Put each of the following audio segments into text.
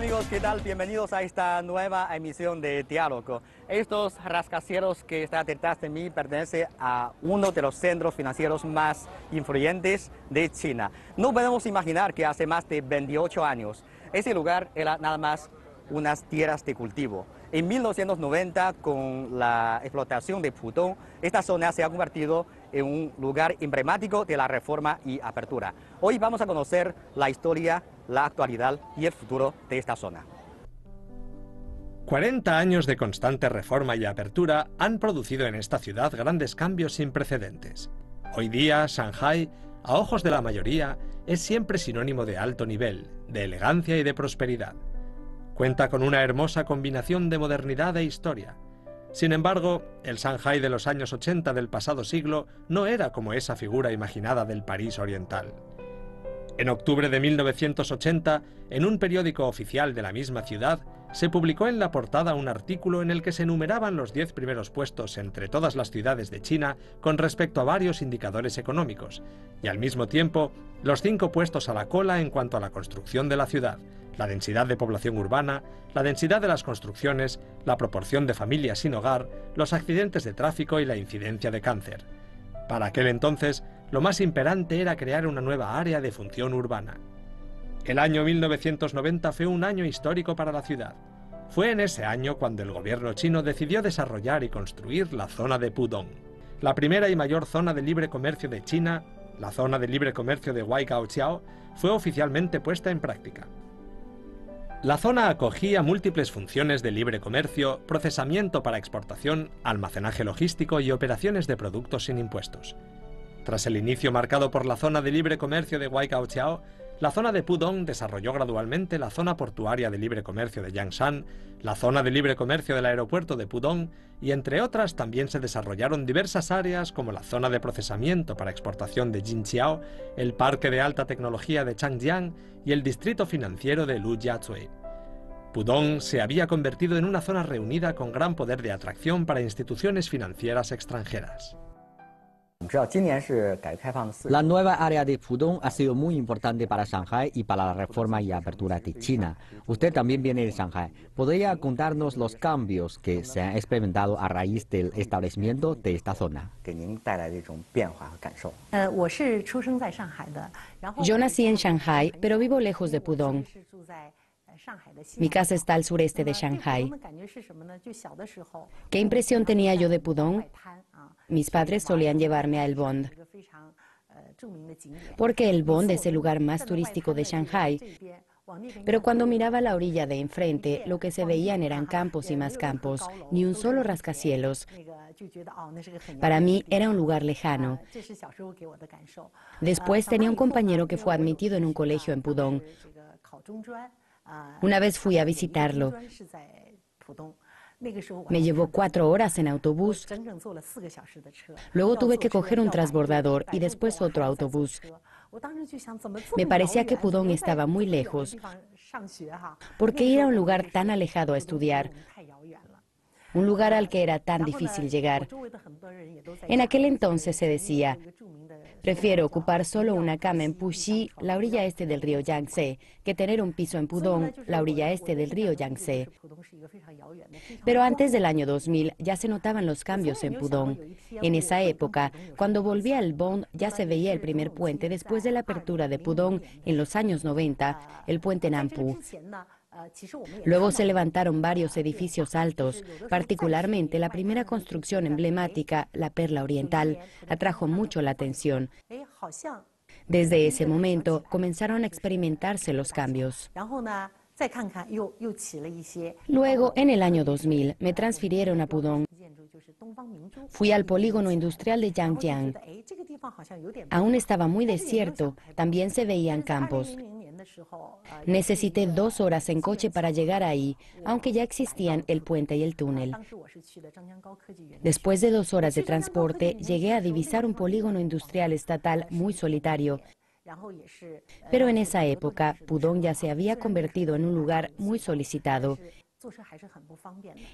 amigos, ¿qué tal? Bienvenidos a esta nueva emisión de Diálogo. Estos rascacielos que está detrás de mí pertenece a uno de los centros financieros más influyentes de China. No podemos imaginar que hace más de 28 años ese lugar era nada más unas tierras de cultivo. En 1990, con la explotación de Putón, esta zona se ha convertido en un lugar emblemático de la reforma y apertura. Hoy vamos a conocer la historia la actualidad y el futuro de esta zona. 40 años de constante reforma y apertura han producido en esta ciudad grandes cambios sin precedentes. Hoy día, Shanghai, a ojos de la mayoría, es siempre sinónimo de alto nivel, de elegancia y de prosperidad. Cuenta con una hermosa combinación de modernidad e historia. Sin embargo, el Shanghai de los años 80 del pasado siglo no era como esa figura imaginada del París oriental. En octubre de 1980, en un periódico oficial de la misma ciudad, se publicó en la portada un artículo en el que se enumeraban los 10 primeros puestos entre todas las ciudades de China con respecto a varios indicadores económicos, y al mismo tiempo los cinco puestos a la cola en cuanto a la construcción de la ciudad, la densidad de población urbana, la densidad de las construcciones, la proporción de familias sin hogar, los accidentes de tráfico y la incidencia de cáncer. Para aquel entonces, lo más imperante era crear una nueva área de función urbana. El año 1990 fue un año histórico para la ciudad. Fue en ese año cuando el gobierno chino decidió desarrollar y construir la zona de Pudong, la primera y mayor zona de libre comercio de China. La zona de libre comercio de xiao fue oficialmente puesta en práctica. La zona acogía múltiples funciones de libre comercio, procesamiento para exportación, almacenaje logístico y operaciones de productos sin impuestos. Tras el inicio marcado por la zona de libre comercio de Chiao, la zona de Pudong desarrolló gradualmente la zona portuaria de libre comercio de Yangshan, la zona de libre comercio del aeropuerto de Pudong y entre otras también se desarrollaron diversas áreas como la zona de procesamiento para exportación de Jinqiao, el parque de alta tecnología de Changjiang y el distrito financiero de Lujiazui. Pudong se había convertido en una zona reunida con gran poder de atracción para instituciones financieras extranjeras. La nueva área de Pudong ha sido muy importante para Shanghai y para la reforma y apertura de China. Usted también viene de Shanghai. ¿Podría contarnos los cambios que se han experimentado a raíz del establecimiento de esta zona? Yo nací en Shanghai, pero vivo lejos de Pudong. Mi casa está al sureste de Shanghai. ¿Qué impresión tenía yo de Pudong? Mis padres solían llevarme a El Bond, porque el Bond es el lugar más turístico de Shanghai. Pero cuando miraba la orilla de enfrente, lo que se veían eran campos y más campos, ni un solo rascacielos. Para mí era un lugar lejano. Después tenía un compañero que fue admitido en un colegio en Pudong. Una vez fui a visitarlo. Me llevó cuatro horas en autobús. Luego tuve que coger un transbordador y después otro autobús. Me parecía que Pudong estaba muy lejos. ¿Por qué ir a un lugar tan alejado a estudiar? Un lugar al que era tan difícil llegar. En aquel entonces se decía, Prefiero ocupar solo una cama en Puxi, la orilla este del río Yangtze, que tener un piso en Pudong, la orilla este del río Yangtze. Pero antes del año 2000 ya se notaban los cambios en Pudong. En esa época, cuando volví al Bond, ya se veía el primer puente después de la apertura de Pudong en los años 90, el puente Nampu. Luego se levantaron varios edificios altos, particularmente la primera construcción emblemática, la Perla Oriental, atrajo mucho la atención. Desde ese momento comenzaron a experimentarse los cambios. Luego, en el año 2000, me transfirieron a Pudong. Fui al polígono industrial de Yangjiang. Aún estaba muy desierto, también se veían campos. Ah, Necesité dos horas en coche para llegar ahí, aunque ya existían el puente y el túnel. Ah, después de dos horas de transporte, llegué a divisar un polígono industrial estatal muy solitario. Eh, pero en eh, esa época, Pudong ya se había convertido en un lugar muy solicitado.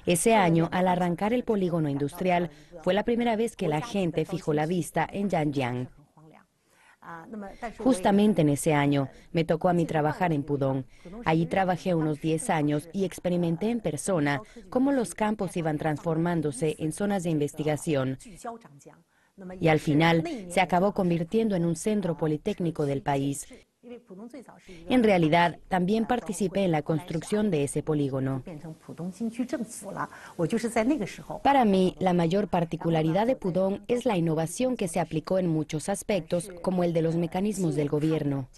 Ese año, al arrancar el polígono industrial, fue la primera vez que la gente fijó la vista en Yanjiang. Justamente en ese año me tocó a mí trabajar en Pudong. Allí trabajé unos 10 años y experimenté en persona cómo los campos iban transformándose en zonas de investigación. Y al final se acabó convirtiendo en un centro politécnico del país en realidad, también participé en la construcción de ese polígono. Para mí, la mayor particularidad de Pudong es la innovación que se aplicó en muchos aspectos, como el de los mecanismos del gobierno.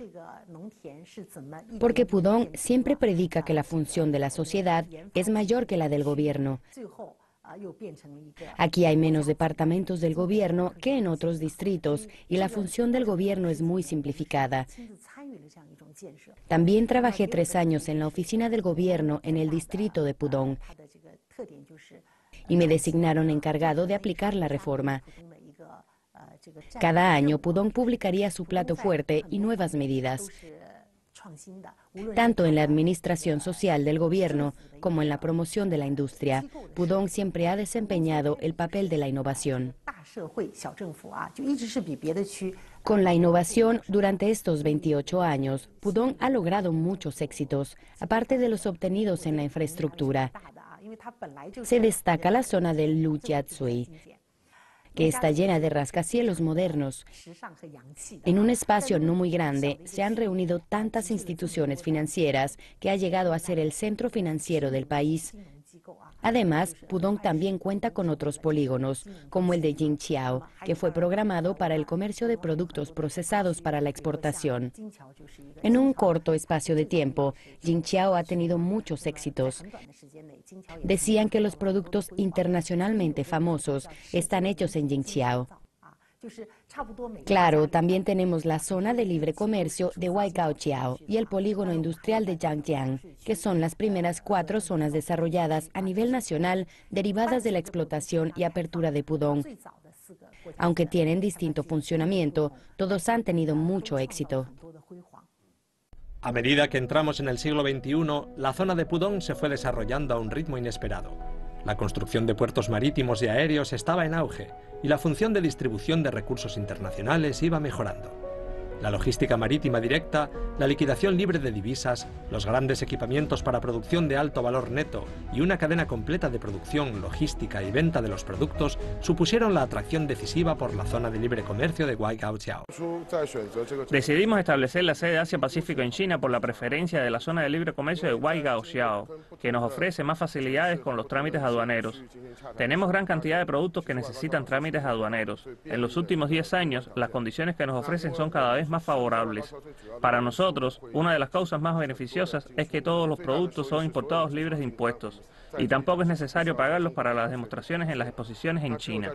Porque Pudong siempre predica que la función de la sociedad es mayor que la del gobierno. Aquí hay menos departamentos del gobierno que en otros distritos y la función del gobierno es muy simplificada. También trabajé tres años en la oficina del gobierno en el distrito de Pudong y me designaron encargado de aplicar la reforma. Cada año Pudong publicaría su plato fuerte y nuevas medidas tanto en la administración social del gobierno como en la promoción de la industria. Pudong siempre ha desempeñado el papel de la innovación. Con la innovación, durante estos 28 años, Pudong ha logrado muchos éxitos, aparte de los obtenidos en la infraestructura. Se destaca la zona del Lujiazui que está llena de rascacielos modernos. En un espacio no muy grande se han reunido tantas instituciones financieras que ha llegado a ser el centro financiero del país. Además, Pudong también cuenta con otros polígonos, como el de Jingqiao, que fue programado para el comercio de productos procesados para la exportación. En un corto espacio de tiempo, Jingqiao ha tenido muchos éxitos. Decían que los productos internacionalmente famosos están hechos en Jingqiao. Claro, también tenemos la zona de libre comercio de Guaycao-Chiao y el polígono industrial de Zhangjiang, que son las primeras cuatro zonas desarrolladas a nivel nacional derivadas de la explotación y apertura de Pudong. Aunque tienen distinto funcionamiento, todos han tenido mucho éxito. A medida que entramos en el siglo XXI, la zona de Pudong se fue desarrollando a un ritmo inesperado. La construcción de puertos marítimos y aéreos estaba en auge y la función de distribución de recursos internacionales iba mejorando la logística marítima directa, la liquidación libre de divisas, los grandes equipamientos para producción de alto valor neto y una cadena completa de producción, logística y venta de los productos supusieron la atracción decisiva por la zona de libre comercio de Xiao. Decidimos establecer la sede de Asia-Pacífico en China por la preferencia de la zona de libre comercio de Guangzhou, que nos ofrece más facilidades con los trámites aduaneros. Tenemos gran cantidad de productos que necesitan trámites aduaneros. En los últimos 10 años, las condiciones que nos ofrecen son cada vez más favorables. Para nosotros, una de las causas más beneficiosas es que todos los productos son importados libres de impuestos y tampoco es necesario pagarlos para las demostraciones en las exposiciones en China.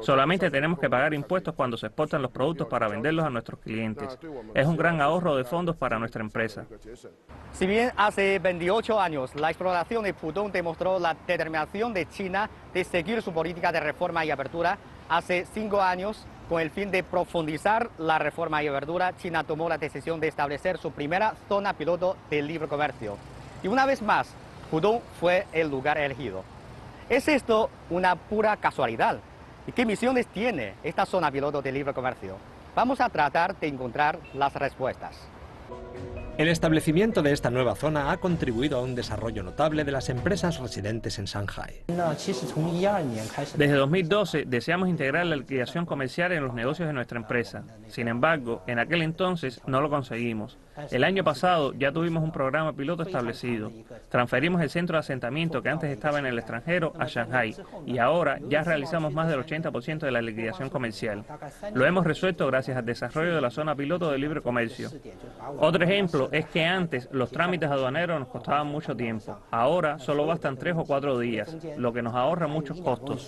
Solamente tenemos que pagar impuestos cuando se exportan los productos para venderlos a nuestros clientes. Es un gran ahorro de fondos para nuestra empresa. Si bien hace 28 años la exploración de Putón demostró la determinación de China de seguir su política de reforma y apertura, hace cinco años con el fin de profundizar la reforma y verdura, China tomó la decisión de establecer su primera zona piloto de libre comercio. Y una vez más, Pudong fue el lugar elegido. ¿Es esto una pura casualidad? ¿Y qué misiones tiene esta zona piloto de libre comercio? Vamos a tratar de encontrar las respuestas. El establecimiento de esta nueva zona ha contribuido a un desarrollo notable de las empresas residentes en Shanghai. Desde 2012 deseamos integrar la liquidación comercial en los negocios de nuestra empresa. Sin embargo, en aquel entonces no lo conseguimos. El año pasado ya tuvimos un programa piloto establecido. Transferimos el centro de asentamiento que antes estaba en el extranjero a Shanghai y ahora ya realizamos más del 80% de la liquidación comercial. Lo hemos resuelto gracias al desarrollo de la zona piloto de libre comercio. Otro ejemplo es que antes los trámites aduaneros nos costaban mucho tiempo. Ahora solo bastan tres o cuatro días, lo que nos ahorra muchos costos.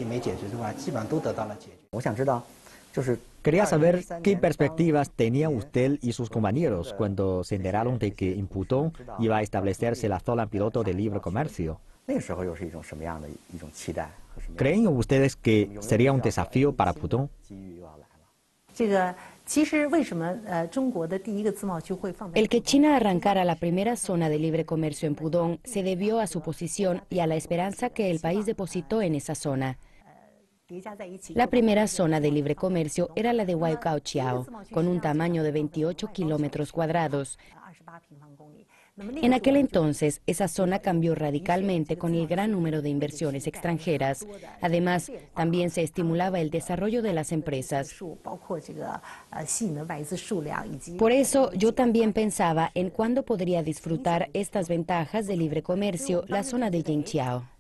Quería saber qué perspectivas tenía usted y sus compañeros cuando se enteraron de que en Putón iba a establecerse la zona piloto de libre comercio. ¿Creen ustedes que sería un desafío para Putón? El que China arrancara la primera zona de libre comercio en Pudong se debió a su posición y a la esperanza que el país depositó en esa zona. La primera zona de libre comercio era la de Guaycao Chiao, con un tamaño de 28 kilómetros cuadrados. En aquel entonces, esa zona cambió radicalmente con el gran número de inversiones extranjeras. Además, también se estimulaba el desarrollo de las empresas. Por eso, yo también pensaba en cuándo podría disfrutar estas ventajas de libre comercio la zona de Yingqiao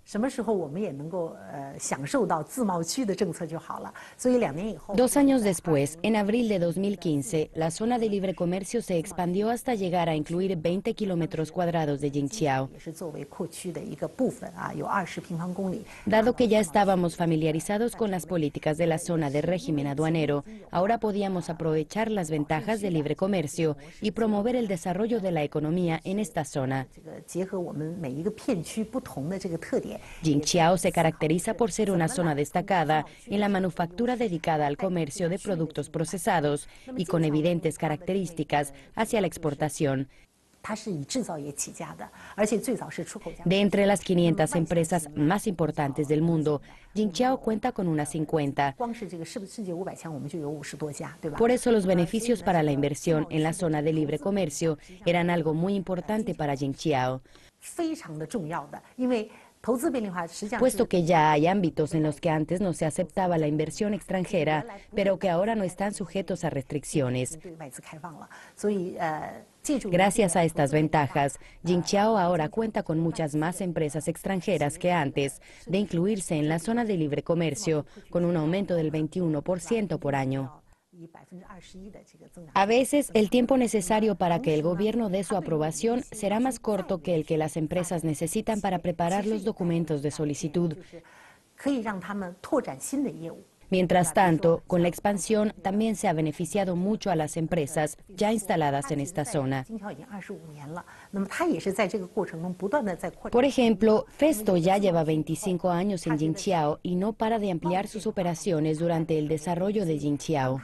dos años después, en abril de 2015, la zona de libre comercio se expandió hasta llegar a incluir 20 kilómetros cuadrados de Jingqiao. Dado que ya estábamos familiarizados con las políticas de la zona de régimen aduanero, ahora podíamos aprovechar las ventajas de libre comercio y promover el desarrollo de la economía en esta zona. Jingqiao se caracteriza por ser una zona destacada en la manufactura dedicada al comercio de productos procesados y con evidentes características hacia la exportación. De entre las 500 empresas más importantes del mundo, Jingqiao cuenta con unas 50. Por eso los beneficios para la inversión en la zona de libre comercio eran algo muy importante para Jingqiao. Puesto que ya hay ámbitos en los que antes no se aceptaba la inversión extranjera, pero que ahora no están sujetos a restricciones. Gracias a estas ventajas, Jingqiao ahora cuenta con muchas más empresas extranjeras que antes de incluirse en la zona de libre comercio, con un aumento del 21% por año. A veces el tiempo necesario para que el gobierno dé su aprobación será más corto que el que las empresas necesitan para preparar los documentos de solicitud. Mientras tanto, con la expansión también se ha beneficiado mucho a las empresas ya instaladas en esta zona. Por ejemplo, Festo ya lleva 25 años en Jinxiao y no para de ampliar sus operaciones durante el desarrollo de Jinxiao.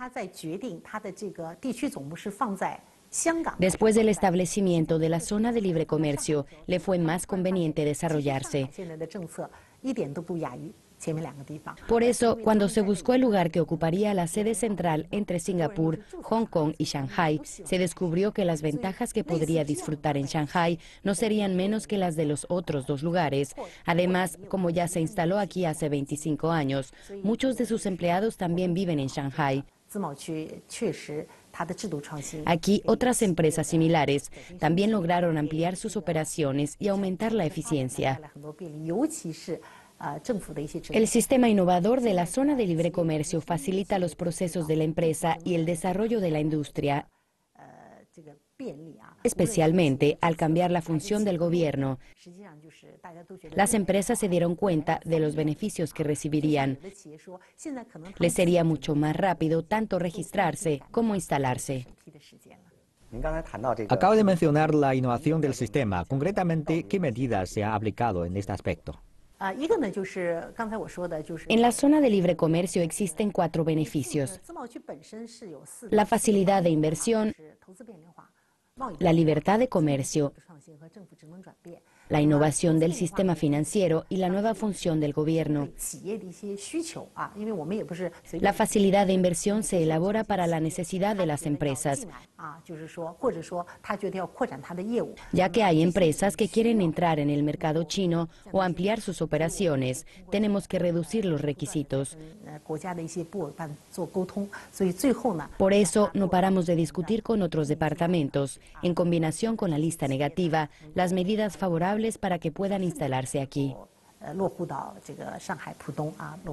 Después del establecimiento de la zona de libre comercio, le fue más conveniente desarrollarse. Por eso, cuando se buscó el lugar que ocuparía la sede central entre Singapur, Hong Kong y Shanghai, se descubrió que las ventajas que podría disfrutar en Shanghai no serían menos que las de los otros dos lugares. Además, como ya se instaló aquí hace 25 años, muchos de sus empleados también viven en Shanghai. Aquí otras empresas similares también lograron ampliar sus operaciones y aumentar la eficiencia. El sistema innovador de la zona de libre comercio facilita los procesos de la empresa y el desarrollo de la industria, especialmente al cambiar la función del gobierno. Las empresas se dieron cuenta de los beneficios que recibirían. Les sería mucho más rápido tanto registrarse como instalarse. Acabo de mencionar la innovación del sistema. Concretamente, ¿qué medidas se ha aplicado en este aspecto? En la zona de libre comercio existen cuatro beneficios. La facilidad de inversión, la libertad de comercio la innovación del sistema financiero y la nueva función del gobierno. La facilidad de inversión se elabora para la necesidad de las empresas, ya que hay empresas que quieren entrar en el mercado chino o ampliar sus operaciones. Tenemos que reducir los requisitos. Por eso no paramos de discutir con otros departamentos. En combinación con la lista negativa, las medidas favorables para que puedan instalarse aquí.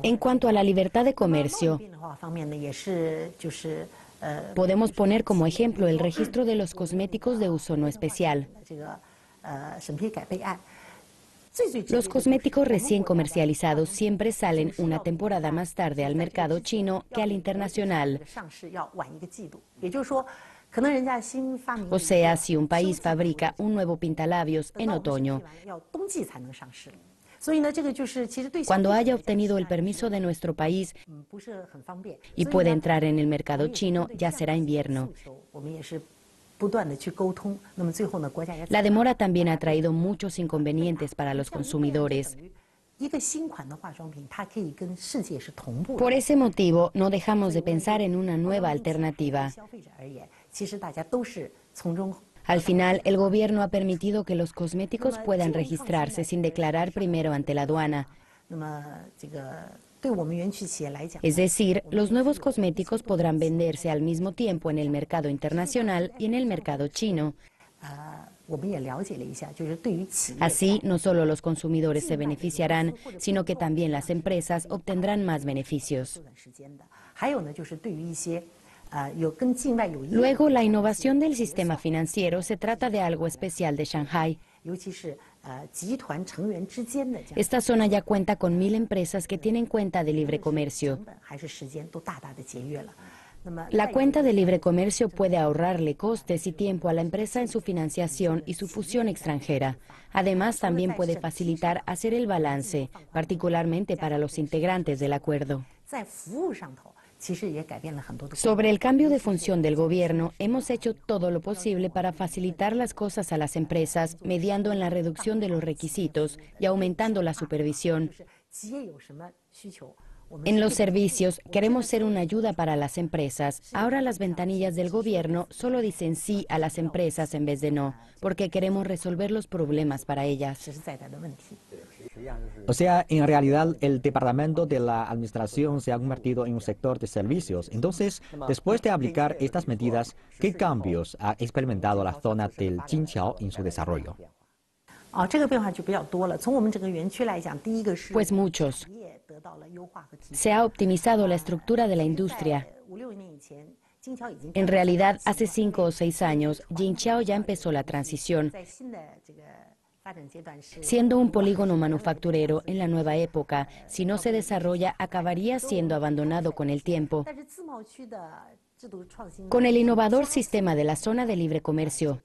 En cuanto a la libertad de comercio, podemos poner como ejemplo el registro de los cosméticos de uso no especial. Los cosméticos recién comercializados siempre salen una temporada más tarde al mercado chino que al internacional. O sea, si un país fabrica un nuevo pintalabios en otoño, cuando haya obtenido el permiso de nuestro país y puede entrar en el mercado chino, ya será invierno. La demora también ha traído muchos inconvenientes para los consumidores. Por ese motivo, no dejamos de pensar en una nueva alternativa. Al final, el gobierno ha permitido que los cosméticos puedan registrarse sin declarar primero ante la aduana. Es decir, los nuevos cosméticos podrán venderse al mismo tiempo en el mercado internacional y en el mercado chino. Así, no solo los consumidores se beneficiarán, sino que también las empresas obtendrán más beneficios. Ah, Luego, la innovación del sistema financiero se trata de algo especial de Shanghai. Esta zona ya cuenta con mil empresas que tienen cuenta de libre comercio. La cuenta de libre comercio puede ahorrarle costes y tiempo a la empresa en su financiación y su fusión extranjera. Además, también puede facilitar hacer el balance, particularmente para los integrantes del acuerdo. Sobre el cambio de función del gobierno, hemos hecho todo lo posible para facilitar las cosas a las empresas, mediando en la reducción de los requisitos y aumentando la supervisión. En los servicios queremos ser una ayuda para las empresas. Ahora las ventanillas del gobierno solo dicen sí a las empresas en vez de no, porque queremos resolver los problemas para ellas. O sea, en realidad el departamento de la administración se ha convertido en un sector de servicios. Entonces, después de aplicar estas medidas, ¿qué cambios ha experimentado la zona del Jinqiao en su desarrollo? Pues muchos. Se ha optimizado la estructura de la industria. En realidad, hace cinco o seis años, Jinqiao ya empezó la transición. Siendo un polígono manufacturero en la nueva época, si no se desarrolla, acabaría siendo abandonado con el tiempo. Con el innovador sistema de la zona de libre comercio,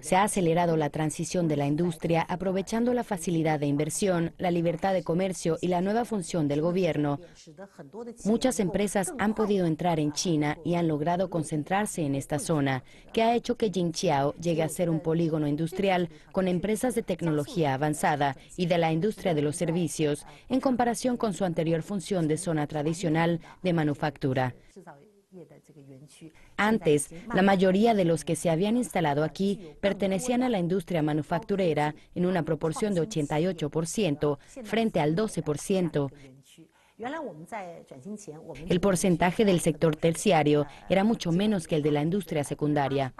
se ha acelerado la transición de la industria aprovechando la facilidad de inversión, la libertad de comercio y la nueva función del gobierno. Muchas empresas han podido entrar en China y han logrado concentrarse en esta zona, que ha hecho que Jingqiao llegue a ser un polígono industrial con empresas de tecnología avanzada y de la industria de los servicios, en comparación con su anterior función de zona tradicional de manufactura. Antes, la mayoría de los que se habían instalado aquí pertenecían a la industria manufacturera en una proporción de 88% frente al 12%. El porcentaje del sector terciario era mucho menos que el de la industria secundaria,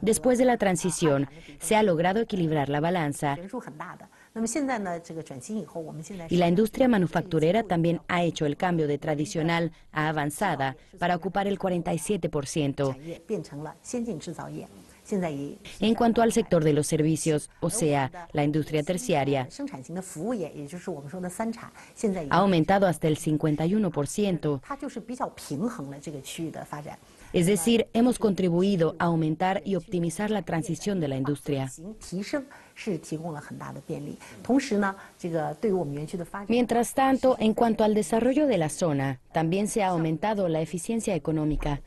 Después de la transición, se ha logrado equilibrar la balanza y la industria manufacturera también ha hecho el cambio de tradicional a avanzada para ocupar el 47%. En cuanto al sector de los servicios, o sea, la industria terciaria, ha aumentado hasta el 51%. Es decir, hemos contribuido a aumentar y optimizar la transición de la industria. Mientras tanto, en cuanto al desarrollo de la zona, también se ha aumentado la eficiencia económica.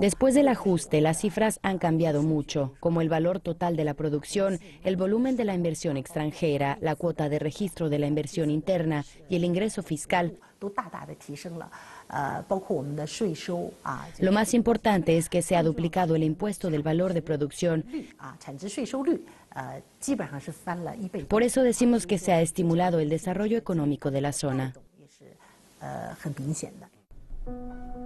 Después del ajuste, las cifras han cambiado mucho, como el valor total de la producción, el volumen de la inversión extranjera, la cuota de registro de la inversión interna y el ingreso fiscal. Lo más importante es que se ha duplicado el impuesto del valor de producción. Por eso decimos que se ha estimulado el desarrollo económico de la zona.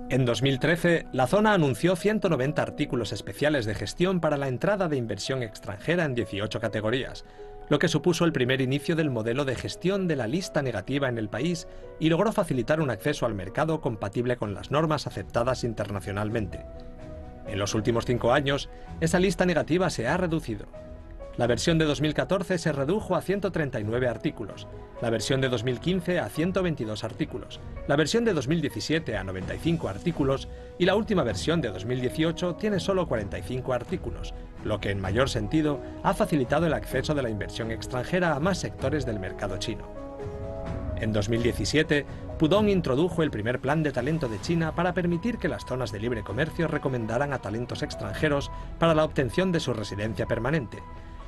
En 2013, la zona anunció 190 artículos especiales de gestión para la entrada de inversión extranjera en 18 categorías, lo que supuso el primer inicio del modelo de gestión de la lista negativa en el país y logró facilitar un acceso al mercado compatible con las normas aceptadas internacionalmente. En los últimos cinco años, esa lista negativa se ha reducido, la versión de 2014 se redujo a 139 artículos, la versión de 2015 a 122 artículos, la versión de 2017 a 95 artículos y la última versión de 2018 tiene solo 45 artículos, lo que en mayor sentido ha facilitado el acceso de la inversión extranjera a más sectores del mercado chino. En 2017, Pudong introdujo el primer plan de talento de China para permitir que las zonas de libre comercio recomendaran a talentos extranjeros para la obtención de su residencia permanente,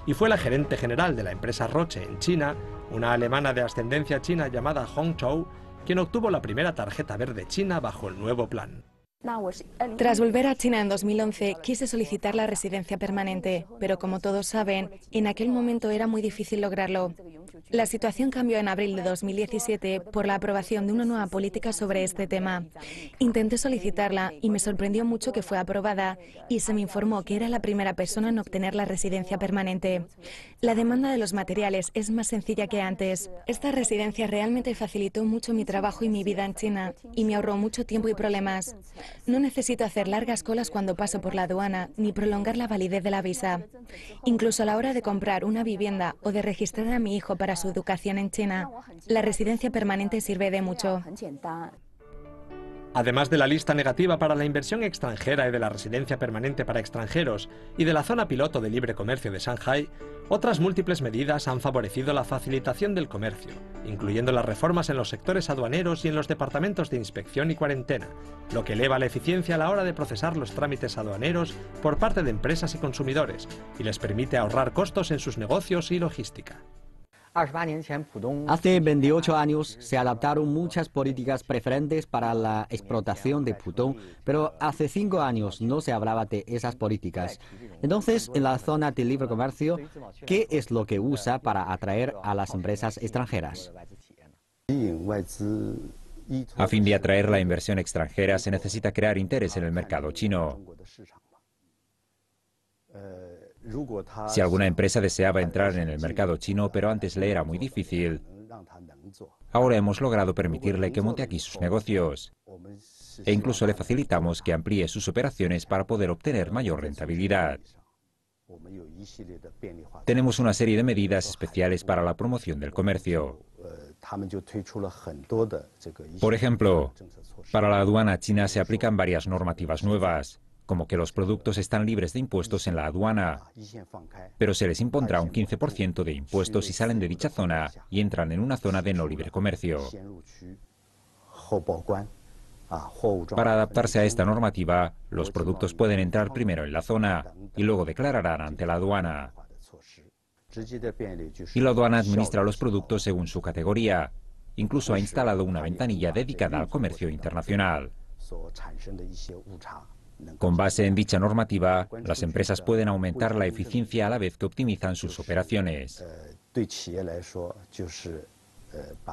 y fue la gerente general de la empresa Roche en China, una alemana de ascendencia china llamada Hong Chou, quien obtuvo la primera tarjeta verde china bajo el nuevo plan. Tras volver a China en 2011, quise solicitar la residencia permanente, pero como todos saben, en aquel momento era muy difícil lograrlo. La situación cambió en abril de 2017 por la aprobación de una nueva política sobre este tema. Intenté solicitarla y me sorprendió mucho que fue aprobada y se me informó que era la primera persona en obtener la residencia permanente. La demanda de los materiales es más sencilla que antes. Esta residencia realmente facilitó mucho mi trabajo y mi vida en China y me ahorró mucho tiempo y problemas. No necesito hacer largas colas cuando paso por la aduana ni prolongar la validez de la visa. Incluso a la hora de comprar una vivienda o de registrar a mi hijo para su educación en China, la residencia permanente sirve de mucho. Además de la lista negativa para la inversión extranjera y de la residencia permanente para extranjeros y de la zona piloto de libre comercio de Shanghai, otras múltiples medidas han favorecido la facilitación del comercio, incluyendo las reformas en los sectores aduaneros y en los departamentos de inspección y cuarentena, lo que eleva la eficiencia a la hora de procesar los trámites aduaneros por parte de empresas y consumidores y les permite ahorrar costos en sus negocios y logística. Hace 28 años se adaptaron muchas políticas preferentes para la explotación de Putón, pero hace cinco años no se hablaba de esas políticas. Entonces, en la zona de libre comercio, ¿qué es lo que usa para atraer a las empresas extranjeras? A fin de atraer la inversión extranjera, se necesita crear interés en el mercado chino. Si alguna empresa deseaba entrar en el mercado chino, pero antes le era muy difícil, ahora hemos logrado permitirle que monte aquí sus negocios e incluso le facilitamos que amplíe sus operaciones para poder obtener mayor rentabilidad. Tenemos una serie de medidas especiales para la promoción del comercio. Por ejemplo, para la aduana china se aplican varias normativas nuevas como que los productos están libres de impuestos en la aduana, pero se les impondrá un 15% de impuestos si salen de dicha zona y entran en una zona de no libre comercio. Para adaptarse a esta normativa, los productos pueden entrar primero en la zona y luego declararán ante la aduana. Y la aduana administra los productos según su categoría. Incluso ha instalado una ventanilla dedicada al comercio internacional. Con base en dicha normativa, las empresas pueden aumentar la eficiencia a la vez que optimizan sus operaciones.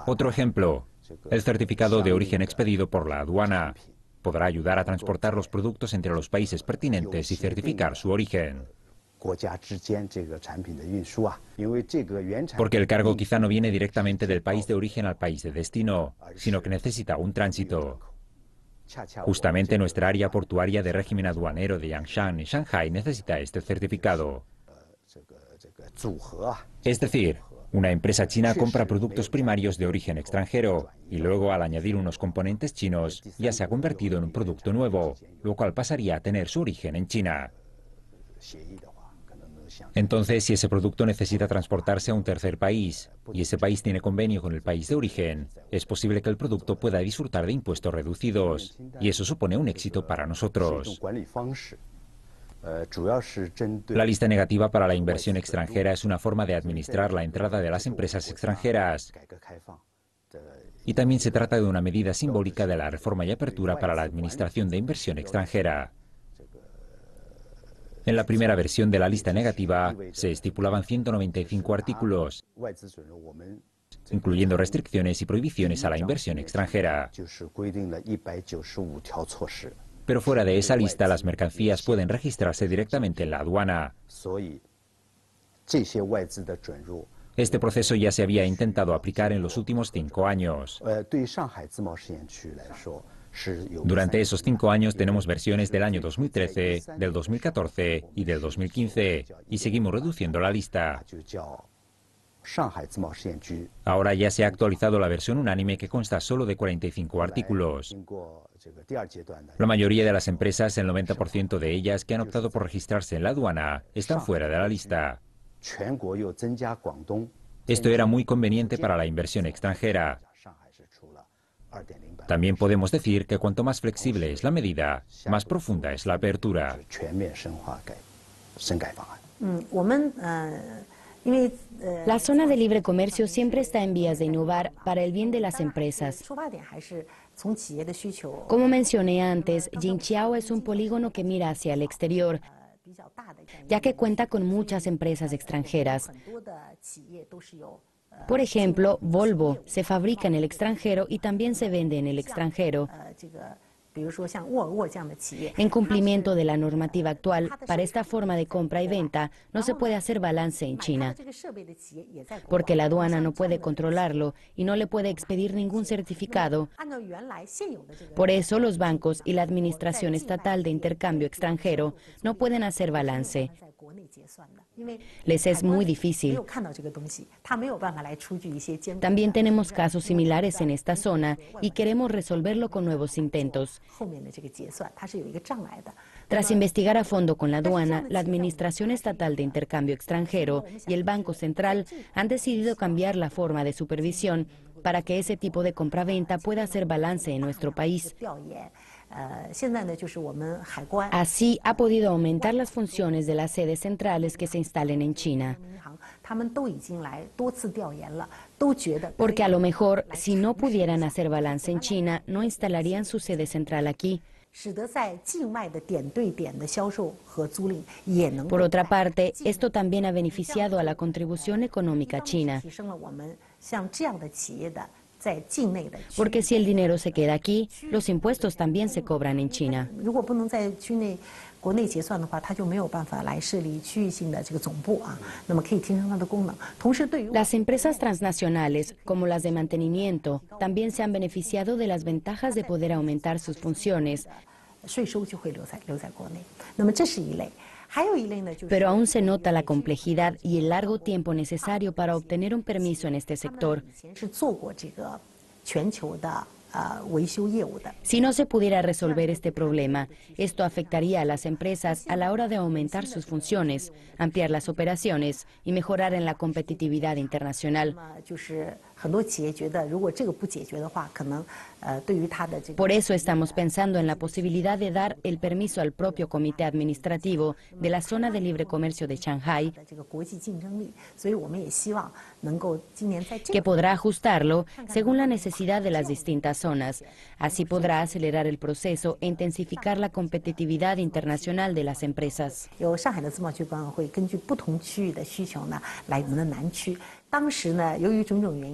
Otro ejemplo, el certificado de origen expedido por la aduana podrá ayudar a transportar los productos entre los países pertinentes y certificar su origen. Porque el cargo quizá no viene directamente del país de origen al país de destino, sino que necesita un tránsito. Justamente nuestra área portuaria de régimen aduanero de Yangshan y Shanghai necesita este certificado. Es decir, una empresa china compra productos primarios de origen extranjero y luego al añadir unos componentes chinos ya se ha convertido en un producto nuevo, lo cual pasaría a tener su origen en China. Entonces, si ese producto necesita transportarse a un tercer país y ese país tiene convenio con el país de origen, es posible que el producto pueda disfrutar de impuestos reducidos y eso supone un éxito para nosotros. La lista negativa para la inversión extranjera es una forma de administrar la entrada de las empresas extranjeras. Y también se trata de una medida simbólica de la reforma y apertura para la administración de inversión extranjera. En la primera versión de la lista negativa se estipulaban 195 artículos, incluyendo restricciones y prohibiciones a la inversión extranjera. Pero fuera de esa lista, las mercancías pueden registrarse directamente en la aduana. Este proceso ya se había intentado aplicar en los últimos cinco años. Durante esos cinco años tenemos versiones del año 2013, del 2014 y del 2015 y seguimos reduciendo la lista. Ahora ya se ha actualizado la versión unánime que consta solo de 45 artículos. La mayoría de las empresas, el 90% de ellas que han optado por registrarse en la aduana, están fuera de la lista. Esto era muy conveniente para la inversión extranjera, también podemos decir que cuanto más flexible es la medida, más profunda es la apertura. La zona de libre comercio siempre está en vías de innovar para el bien de las empresas. Como mencioné antes, Jinxiao es un polígono que mira hacia el exterior, ya que cuenta con muchas empresas extranjeras. Por ejemplo, Volvo se fabrica en el extranjero y también se vende en el extranjero. En cumplimiento de la normativa actual, para esta forma de compra y venta no se puede hacer balance en China, porque la aduana no puede controlarlo y no le puede expedir ningún certificado. Por eso los bancos y la Administración Estatal de Intercambio Extranjero no pueden hacer balance. Les es muy difícil. También tenemos casos similares en esta zona y queremos resolverlo con nuevos intentos. Tras investigar a fondo con la aduana, la Administración Estatal de Intercambio Extranjero y el Banco Central han decidido cambiar la forma de supervisión para que ese tipo de compraventa pueda hacer balance en nuestro país. Así ha podido aumentar las funciones de las sedes centrales que se instalen en China. Porque a lo mejor, si no pudieran hacer balance en China, no instalarían su sede central aquí. Por otra parte, esto también ha beneficiado a la contribución económica china. Porque si el dinero se queda aquí, los impuestos también se cobran en China las empresas transnacionales como las de mantenimiento también se han beneficiado de las ventajas de poder aumentar sus funciones. Pero aún se nota la complejidad y el largo tiempo necesario para obtener un permiso en este sector. Si no se pudiera resolver este problema, esto afectaría a las empresas a la hora de aumentar sus funciones, ampliar las operaciones y mejorar en la competitividad internacional. Por eso estamos pensando en la posibilidad de dar el permiso al propio comité administrativo de la zona de libre comercio de Shanghai, que podrá ajustarlo según la necesidad de las distintas zonas. Así podrá acelerar el proceso e intensificar la competitividad internacional de las empresas.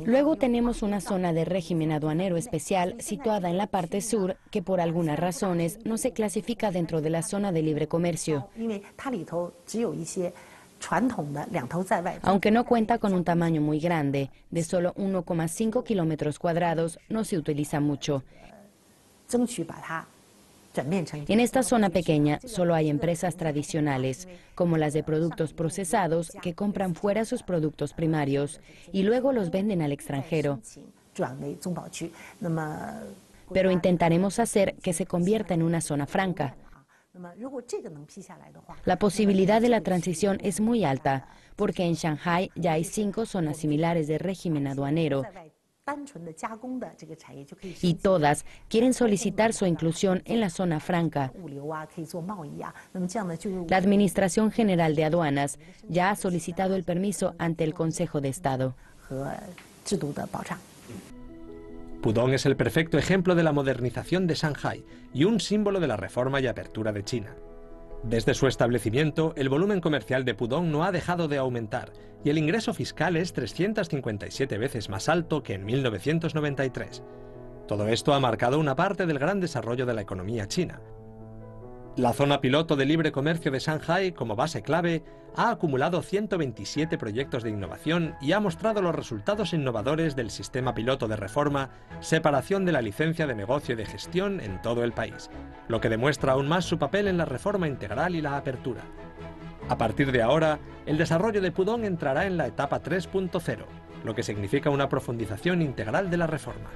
Luego tenemos una zona de régimen aduanero especial situada en la parte sur que por algunas razones no se clasifica dentro de la zona de libre comercio. Aunque no cuenta con un tamaño muy grande, de solo 1,5 kilómetros cuadrados, no se utiliza mucho. En esta zona pequeña solo hay empresas tradicionales, como las de productos procesados, que compran fuera sus productos primarios y luego los venden al extranjero. Pero intentaremos hacer que se convierta en una zona franca. La posibilidad de la transición es muy alta, porque en Shanghai ya hay cinco zonas similares de régimen aduanero y todas quieren solicitar su inclusión en la zona franca. La Administración General de Aduanas ya ha solicitado el permiso ante el Consejo de Estado. Pudong es el perfecto ejemplo de la modernización de Shanghai y un símbolo de la reforma y apertura de China. Desde su establecimiento, el volumen comercial de Pudong no ha dejado de aumentar y el ingreso fiscal es 357 veces más alto que en 1993. Todo esto ha marcado una parte del gran desarrollo de la economía china, la zona piloto de libre comercio de Shanghai, como base clave, ha acumulado 127 proyectos de innovación y ha mostrado los resultados innovadores del sistema piloto de reforma, separación de la licencia de negocio y de gestión en todo el país, lo que demuestra aún más su papel en la reforma integral y la apertura. A partir de ahora, el desarrollo de Pudong entrará en la etapa 3.0, lo que significa una profundización integral de la reforma.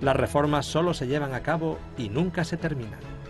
Las reformas solo se llevan a cabo y nunca se terminan.